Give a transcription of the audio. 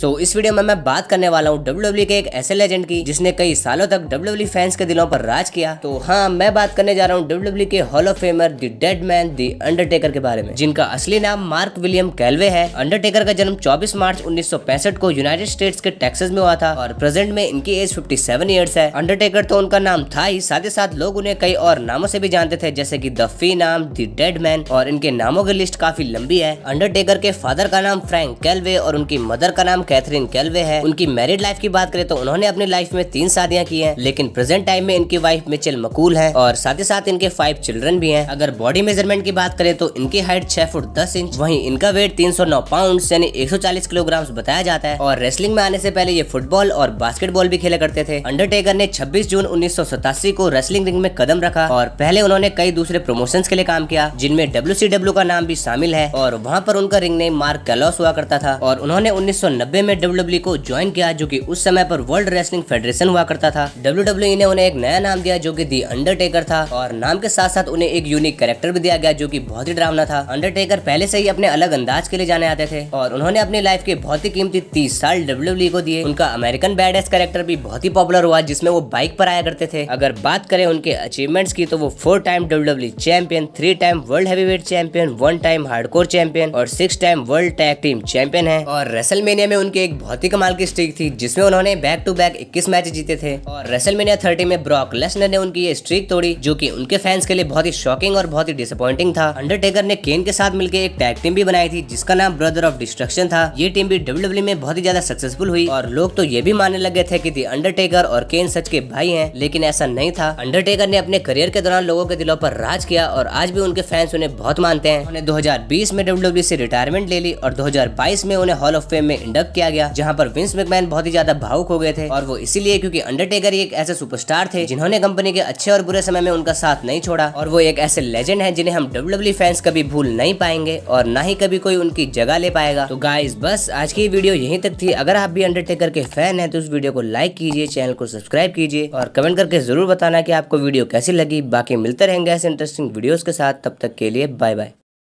सो so, इस video में मैं बात करने वाला हूँ डब्ल्यू e के एक ऐसे लेजेंड की जिसने कई सालों तक डब्ल्यू फैंस e के दिलों पर राज किया तो हाँ मैं बात करने जा रहा हूँ डब्ल्यू e के hall of famer the dead man the undertaker के बारे में जिनका असली नाम मार्क विलियम कैलवे है अंडरटेकर का जन्म 24 मार्च उन्नीस को यूनाइटेड स्टेट्स के टेक्सास में हुआ था और प्रेजेंट में इनकी एज फिफ्टी सेवन है अंडरटेकर तो उनका नाम था ही साथ ही साथ लोग उन्हें कई और नामों से भी जानते थे जैसे की द फी नाम दी डेड मैन और इनके नामों की लिस्ट काफी लंबी है अंडरटेकर के फादर का नाम फ्रैंक कैलवे और उनकी मदर का नाम नाम कैथरीन कैलवे है उनकी मैरिड लाइफ की बात करें तो उन्होंने अपनी लाइफ में तीन शादियां की हैं लेकिन प्रेजेंट टाइम में इनकी वाइफ मिचेल मकूल है और साथ ही साथ इनके फाइव चिल्ड्रन भी हैं अगर बॉडी मेजरमेंट की बात करें तो इनकी हाइट छह फुट दस इंच वही इनका वेट तीन सौ नौ पाउंड यानी एक सौ चालीस किलोग्राम बताया जाता है और रेसलिंग में आने से पहले ये फुटबॉल और बास्केटबॉल भी खेला करते थे अंडरटेकर ने छब्बीस जून उन्नीस को रेसलिंग रिंग में कदम रखा और पहले उन्होंने कई दूसरे प्रमोशन के लिए काम किया जिनमें डब्ल्यू का नाम भी शामिल है और वहाँ पर उनका रिंग नेम मार्क कैलॉस हुआ करता था और उन्होंने उन्नीस नब्बे में डब्ल्यू e को ज्वाइन किया जो की उस समय पर वर्ल्ड रेसलिंग फेडरेशन हुआ करता था डब्ल्यू e ने उन्हें एक नया नाम दिया जो कि दी अंडरटेकर था और नाम के साथ साथ उन्हें एक यूनिक कैरेक्टर भी दिया गया जो की बहुत ही डरावना था अंडरटेकर पहले से ही अपने अलग अंदाज के लिए जाने आते थे और उन्होंने अपनी लाइफ के बहुत ही कीमती तीस साल डब्ल्यू e को दिए उनका अमेरिकन बैड कैरेक्टर भी बहुत ही पॉपुलर हुआ जिसमें वो बाइक पर आया करते थे अगर बात करें उनके अचीवमेंट्स की तो वो four time W champion three time world heavyweight champion one time core champion और six time world tag team champion है और रेसलमेनिया में उनकी एक बहुत ही कमाल की स्ट्रीक थी जिसमें उन्होंने बैक टू बैक 21 मैच जीते थे और रेसलमेनिया थर्टी में ब्रॉक लेसनर ने उनकी ये स्ट्रीक तोड़ी जो कि उनके फैंस के लिए बहुत ही शॉकिंग और बहुत ही डिसअपॉइंटिंग था अंडरटेकर ने केन के साथ मिलकर एक टैग टीम भी बनाई थी जिसका नाम ब्रदर ऑफ डिस्ट्रक्शन था ये टीम भी डब्ल्यू e में बहुत ही ज्यादा सक्सेसफुल हुई और लोग तो ये भी मानने लगे थे की दी अंडरटेकर और केन सच के भाई है लेकिन ऐसा नहीं था अंडरटेकर ने अपने करियर के दौरान लोगों के दिलों पर राज किया और आज भी उनके फैंस उन्हें बहुत मानते हैं उन्हें दो में डब्ल्यू e से रिटायरमेंट ले ली और दो में उन्हें हॉल ऑफ फेम में इंडक्ट किया गया जहाँ पर विंस मैकमैन बहुत ही ज्यादा भावुक हो गए थे और वो इसीलिए क्योंकि अंडरटेकर एक ऐसे सुपरस्टार थे जिन्होंने कंपनी के अच्छे और बुरे समय में उनका साथ नहीं छोड़ा और वो एक ऐसे लेजेंड है जिन्हें हम डब्ल्यू फैंस कभी भूल नहीं पाएंगे और ना ही कभी कोई उनकी जगह ले पाएगा तो गाइज बस आज की वीडियो यही तक थी अगर आप भी अंडरटेकर के फैन है तो उस वीडियो को लाइक कीजिए चैनल को सब्सक्राइब कीजिए और कमेंट करके जरूर बताना की आपको वीडियो कैसी लगी बाकी मिलते रहेंगे ऐसे इंटरेस्टिंग वीडियो के साथ तब तक के लिए बाय बाय